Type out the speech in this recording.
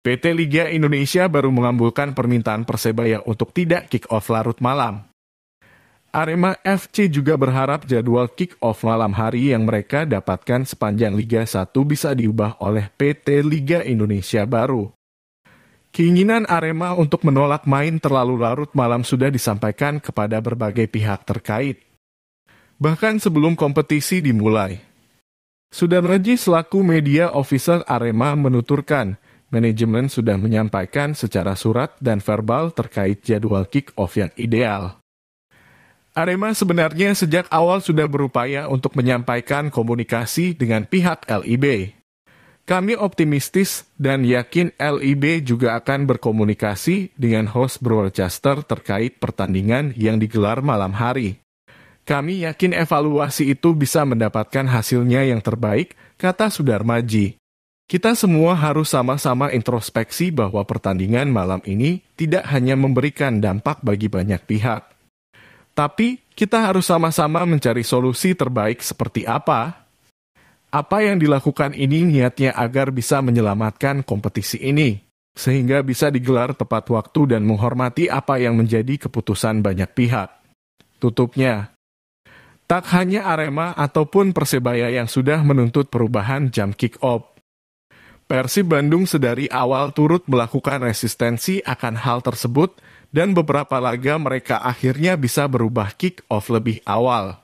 PT Liga Indonesia baru mengambulkan permintaan Persebaya untuk tidak kick-off larut malam. Arema FC juga berharap jadwal kick-off malam hari yang mereka dapatkan sepanjang Liga 1 bisa diubah oleh PT Liga Indonesia baru. Keinginan Arema untuk menolak main terlalu larut malam sudah disampaikan kepada berbagai pihak terkait. Bahkan sebelum kompetisi dimulai. Reji selaku media officer Arema menuturkan, manajemen sudah menyampaikan secara surat dan verbal terkait jadwal kick-off yang ideal. Arema sebenarnya sejak awal sudah berupaya untuk menyampaikan komunikasi dengan pihak LIB. Kami optimistis dan yakin LIB juga akan berkomunikasi dengan host Broadcaster terkait pertandingan yang digelar malam hari. Kami yakin evaluasi itu bisa mendapatkan hasilnya yang terbaik, kata Sudarmaji. Kita semua harus sama-sama introspeksi bahwa pertandingan malam ini tidak hanya memberikan dampak bagi banyak pihak. Tapi, kita harus sama-sama mencari solusi terbaik seperti apa apa yang dilakukan ini niatnya agar bisa menyelamatkan kompetisi ini, sehingga bisa digelar tepat waktu dan menghormati apa yang menjadi keputusan banyak pihak. Tutupnya, tak hanya Arema ataupun Persebaya yang sudah menuntut perubahan jam kick-off. Persib Bandung sedari awal turut melakukan resistensi akan hal tersebut dan beberapa laga mereka akhirnya bisa berubah kick-off lebih awal.